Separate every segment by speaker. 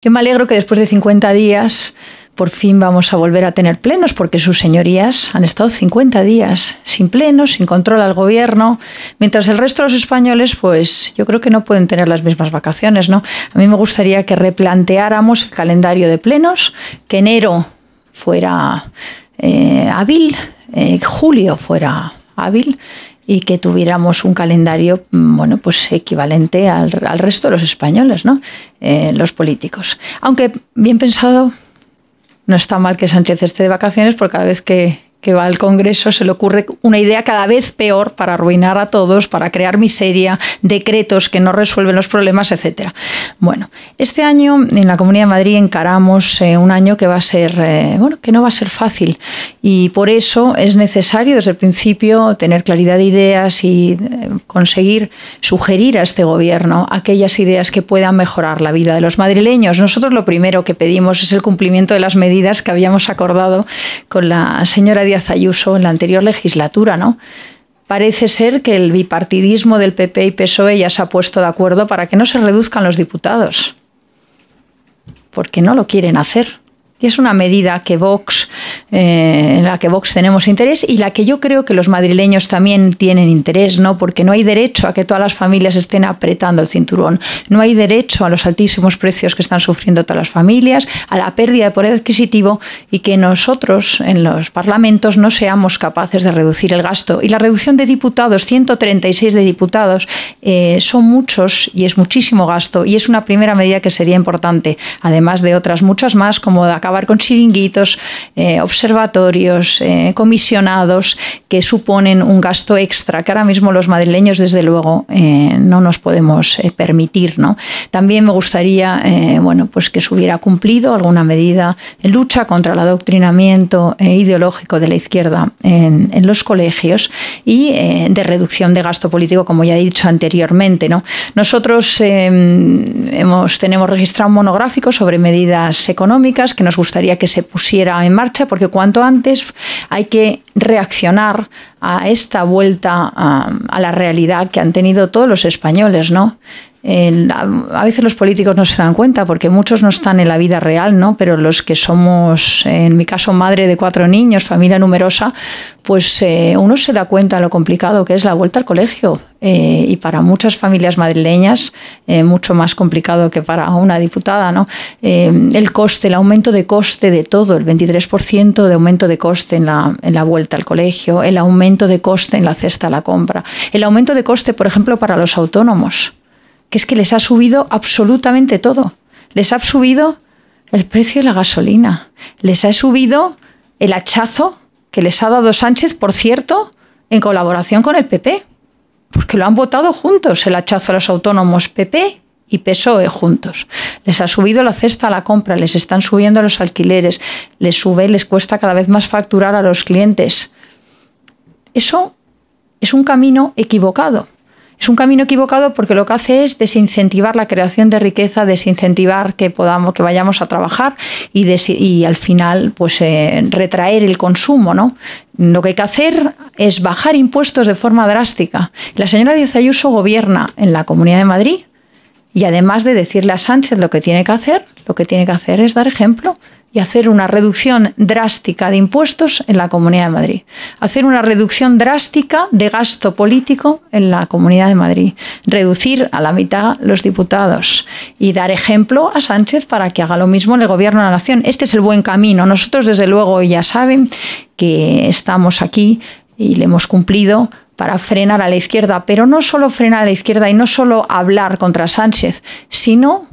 Speaker 1: Yo me alegro que después de 50 días por fin vamos a volver a tener plenos, porque sus señorías han estado 50 días sin plenos, sin control al gobierno, mientras el resto de los españoles, pues yo creo que no pueden tener las mismas vacaciones, ¿no? A mí me gustaría que replanteáramos el calendario de plenos, que enero fuera eh, abril, hábil, eh, julio fuera hábil y que tuviéramos un calendario mm, bueno pues equivalente al, resto de los españoles no eh, los políticos aunque bien pensado no está mal que Sánchez esté de vacaciones porque cada vez que que va al Congreso se le ocurre una idea cada vez peor para arruinar a todos, para crear miseria, decretos que no resuelven los problemas, etc. Bueno, este año en la Comunidad de Madrid encaramos eh, un año que va a ser, eh, bueno, que no va a ser fácil y por eso es necesario desde el principio tener claridad de ideas y eh, conseguir sugerir a este gobierno aquellas ideas que puedan mejorar la vida de los madrileños. Nosotros lo primero que pedimos es el cumplimiento de las medidas que habíamos acordado con la señora Díaz Ayuso en la anterior legislatura, ¿no? Parece ser que el bipartidismo del PP y PSOE ya se ha puesto de acuerdo para que no se reduzcan los diputados, porque no lo quieren hacer. Y es una medida que Vox, eh, en la que Vox tenemos interés y la que yo creo que los madrileños también tienen interés, ¿no? Porque no hay derecho a que todas las familias estén apretando el cinturón. No hay derecho a los altísimos precios que están sufriendo todas las familias, a la pérdida de poder adquisitivo y que nosotros en los parlamentos no seamos capaces de reducir el gasto. Y la reducción de diputados, 136 de diputados, eh, son muchos y es muchísimo gasto. Y es una primera medida que sería importante, además de otras muchas más, como la acabar con chiringuitos, eh, observatorios, eh, comisionados, que suponen un gasto extra que ahora mismo los madrileños, desde luego, eh, no nos podemos permitir. ¿no? También me gustaría bueno, pues que se hubiera cumplido alguna medida en lucha contra el adoctrinamiento ideológico de la izquierda en, en los colegios y de reducción de gasto político, como ya he dicho anteriormente. ¿no? Nosotros em, hemos, tenemos registrado un monográfico sobre medidas económicas que nos gustaría que se pusiera en marcha, porque cuanto antes hay que reaccionar a esta vuelta a, la realidad que han tenido todos los españoles, ¿no? a veces los políticos no se dan cuenta porque muchos no están en la vida real, Pero los que somos, en mi caso, madre de cuatro niños, familia numerosa, pues eh, uno se da cuenta de lo complicado que es la vuelta al colegio. Eh, y para muchas familias madrileñas, eh, mucho más complicado que para una diputada, ¿no? el coste, el aumento de coste de todo, el 23% de aumento de coste en la, en la vuelta al colegio, el aumento de coste en la cesta a la compra, el aumento de coste, por ejemplo, para los autónomos que es que les ha subido absolutamente todo. Les ha subido el precio de la gasolina, les ha subido el hachazo que les ha dado Sánchez, por cierto, en colaboración con el PP, porque lo han votado juntos el hachazo a los autónomos PP y PSOE juntos. Les ha subido la cesta a la compra, les están subiendo los alquileres, les sube, les cuesta cada vez más facturar a los clientes. Eso es un camino equivocado. Es un camino equivocado porque lo que hace es desincentivar la creación de riqueza, desincentivar que podamos, que vayamos a trabajar y, al final, pues eh, retraer el consumo, ¿no? Lo que hay que hacer es bajar impuestos de forma drástica. La señora Díaz Ayuso gobierna en la Comunidad de Madrid y además de decirle a Sánchez lo que tiene que hacer, lo que tiene que hacer es dar ejemplo hacer una reducción drástica de impuestos en la Comunidad de Madrid. Hacer una reducción drástica de gasto político en la Comunidad de Madrid. Reducir a la mitad los diputados y dar ejemplo a Sánchez para que haga lo mismo en el Gobierno de la Nación. Este es el buen camino. Nosotros, desde luego, ya saben que estamos aquí y le hemos cumplido para frenar a la izquierda, pero no solo frenar a la izquierda y no solo hablar contra Sánchez, sino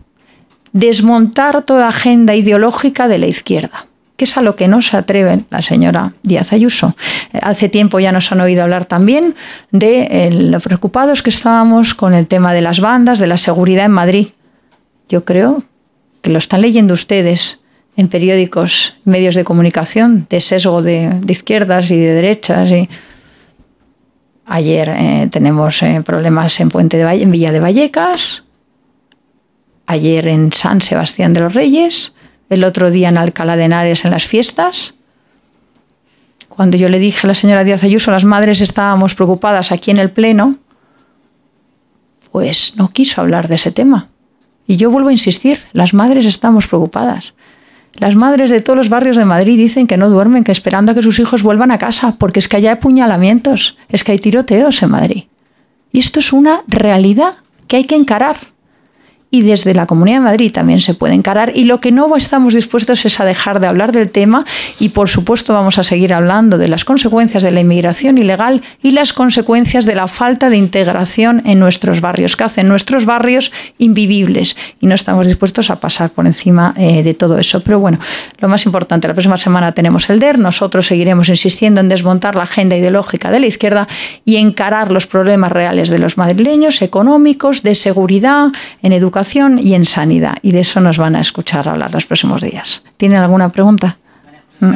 Speaker 1: desmontar toda agenda ideológica de la izquierda que es a lo que no se atreve la señora Díaz Ayuso. Eh, hace tiempo ya nos han oído hablar también de eh, los lo preocupados que estábamos con el tema de las bandas, de la seguridad en Madrid. Yo creo que lo están leyendo ustedes en periódicos, medios de comunicación, de sesgo de, izquierdas y de derechas. Ayer eh, tenemos problemas en Puente de Valle, en Villa de Vallecas ayer en San Sebastián de los Reyes, el otro día en Alcalá de Henares en las fiestas. Cuando yo le dije a la señora Díaz Ayuso, las madres estábamos preocupadas aquí en el Pleno, pues no quiso hablar de ese tema. Y yo vuelvo a insistir, las madres estamos preocupadas. Las madres de todos los barrios de Madrid dicen que no duermen, que esperando a que sus hijos vuelvan a casa, porque es que hay apuñalamientos, es que hay tiroteos en Madrid. Y esto es una realidad que hay que encarar y desde la Comunidad de Madrid también se puede encarar. Y lo que no estamos dispuestos es a dejar de hablar del tema y, por supuesto, vamos a seguir hablando de las consecuencias de la inmigración ilegal y las consecuencias de la falta de integración en nuestros barrios, que hacen nuestros barrios invivibles. Y no estamos dispuestos a pasar por encima eh, de todo eso. Pero bueno, lo más importante, la próxima semana tenemos el DER. Nosotros seguiremos insistiendo en desmontar la agenda ideológica de la izquierda y encarar los problemas reales de los madrileños, económicos, de seguridad, en educación y en sanidad. Y de eso nos van a escuchar hablar los próximos días. ¿Tienen alguna pregunta? Mm.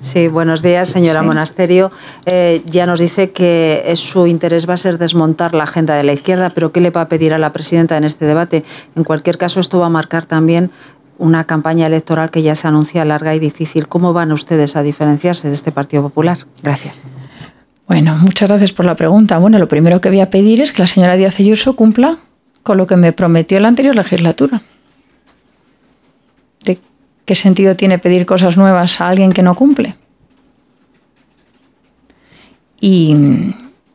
Speaker 1: Sí, buenos días, señora Monasterio. Eh, ya nos dice que su interés va a ser desmontar la agenda de la izquierda, pero ¿qué le va a pedir a la presidenta en este debate? En cualquier caso, esto va a marcar también una campaña electoral que ya se anuncia larga y difícil. ¿Cómo van ustedes a diferenciarse de este Partido Popular? Gracias. Bueno, muchas gracias por la pregunta. Bueno, lo primero que voy a pedir es que la señora Díaz Ayuso cumpla con lo que me prometió la anterior legislatura. ¿De qué sentido tiene pedir cosas nuevas a alguien que no cumple? Y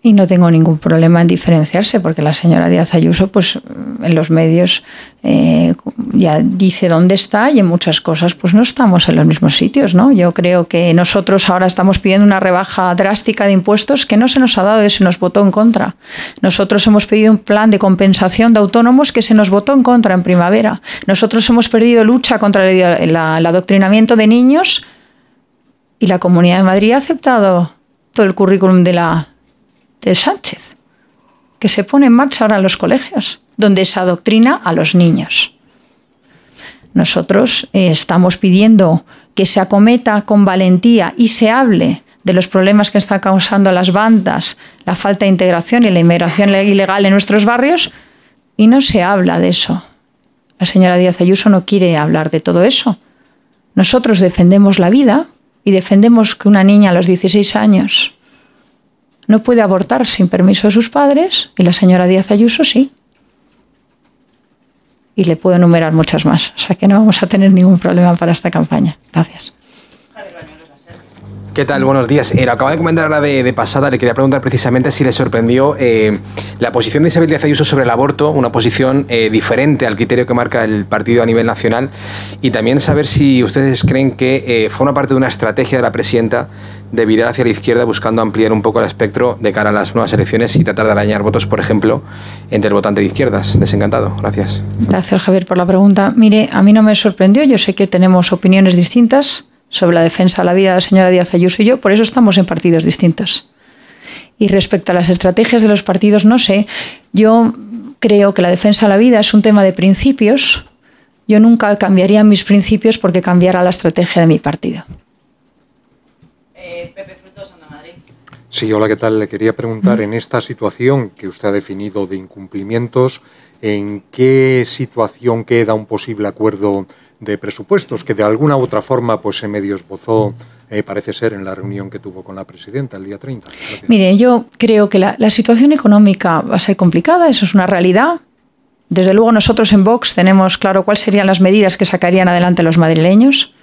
Speaker 1: y no tengo ningún problema en diferenciarse, porque la señora Díaz Ayuso, pues en los medios eh, ya dice dónde está y en muchas cosas, pues no estamos en los mismos sitios, ¿no? Yo creo que nosotros ahora estamos pidiendo una rebaja drástica de impuestos que no se nos ha dado y se nos votó en contra. Nosotros hemos pedido un plan de compensación de autónomos que se nos votó en contra en primavera. Nosotros hemos perdido lucha contra la, el adoctrinamiento de niños y la Comunidad de Madrid ha aceptado todo el currículum de la de Sánchez, que se pone en marcha ahora en los colegios, donde se adoctrina a los niños. Nosotros eh, estamos pidiendo que se acometa con valentía y se hable de los problemas que están causando las bandas, la falta de integración y la inmigración ilegal en nuestros barrios, y no se habla de eso. La señora Díaz Ayuso no quiere hablar de todo eso. Nosotros defendemos la vida y defendemos que una niña a los 16 años no puede abortar sin permiso de sus padres y la señora Díaz Ayuso sí. Y le puedo enumerar muchas más. O sea que no vamos a tener ningún problema para esta campaña. Gracias. ¿Qué tal? Buenos días. Era eh, de comentar ahora de, pasada. Le quería preguntar precisamente si le sorprendió eh, la posición de Isabel Díaz Ayuso sobre el aborto, una posición eh, diferente al criterio que marca el partido a nivel nacional, y también saber si ustedes creen que fue una parte de una estrategia de la presidenta de virar hacia la izquierda buscando ampliar un poco el espectro de cara a las nuevas elecciones y tratar de arañar votos, por ejemplo, entre el votante de izquierdas. Desencantado. Gracias. Gracias, Javier, por la pregunta. Mire, a mí no me sorprendió. Yo sé que tenemos opiniones distintas sobre la defensa de la vida de la señora Díaz Ayuso y yo, por eso estamos en partidos distintos. Y respecto a las estrategias de los partidos, no sé, yo creo que la defensa de la vida es un tema de principios. Yo nunca cambiaría mis principios porque cambiara la estrategia de mi partido. Eh, Pepe Frutos, Andamadrid. Sí, hola, ¿qué tal? Le quería preguntar, en esta situación que usted ha definido de incumplimientos, ¿en qué situación queda un posible acuerdo de presupuestos, que de alguna u otra forma pues, se medio esbozó, eh, parece ser, en la reunión que tuvo con la presidenta el día 30. Mire, yo creo que la, situación económica va a ser complicada, eso es una realidad. Desde luego nosotros en Vox tenemos claro cuáles serían las medidas que sacarían adelante los madrileños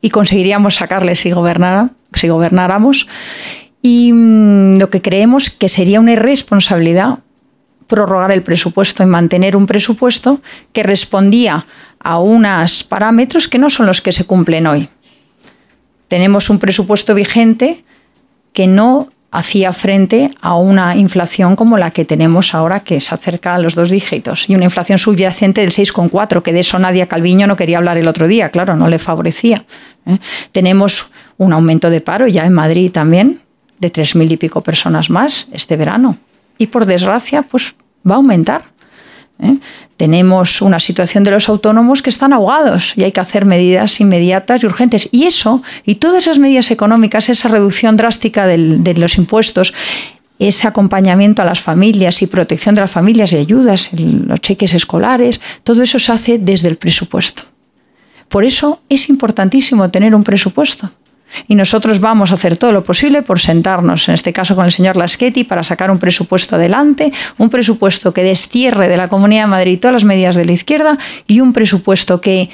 Speaker 1: y conseguiríamos sacarles si, gobernara, si gobernáramos. Y mm, lo que creemos que sería una irresponsabilidad prorrogar el presupuesto, y mantener un presupuesto que respondía a unos parámetros que no son los que se cumplen hoy. Tenemos un presupuesto vigente que no hacía frente a una inflación como la que tenemos ahora, que se acerca a los dos dígitos, y una inflación subyacente del 6,4, que de eso Nadia Calviño no quería hablar el otro día, claro, no le favorecía. ¿eh? Tenemos un aumento de paro ya en Madrid también, de 3.000 y pico personas más este verano y por desgracia pues va a aumentar. ¿eh? Tenemos una situación de los autónomos que están ahogados y hay que hacer medidas inmediatas y urgentes. Y eso, y todas esas medidas económicas, esa reducción drástica de los impuestos, ese acompañamiento a las familias y protección de las familias y ayudas, los cheques escolares, todo eso se hace desde el presupuesto. Por eso es importantísimo tener un presupuesto y nosotros vamos a hacer todo lo posible por sentarnos, en este caso con el señor Laschetti, para sacar un presupuesto adelante, un presupuesto que destierre de la Comunidad de Madrid todas las medidas de la izquierda y un presupuesto que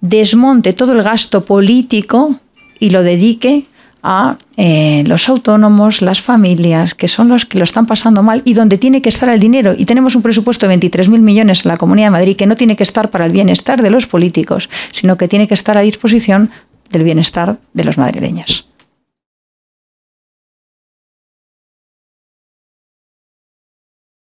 Speaker 1: desmonte todo el gasto político y lo dedique a eh, los autónomos, las familias, que son los que lo están pasando mal y donde tiene que estar el dinero. Y tenemos un presupuesto de 23.000 millones en la Comunidad de Madrid que no tiene que estar para el bienestar de los políticos, sino que tiene que estar a disposición del bienestar de los madrileños.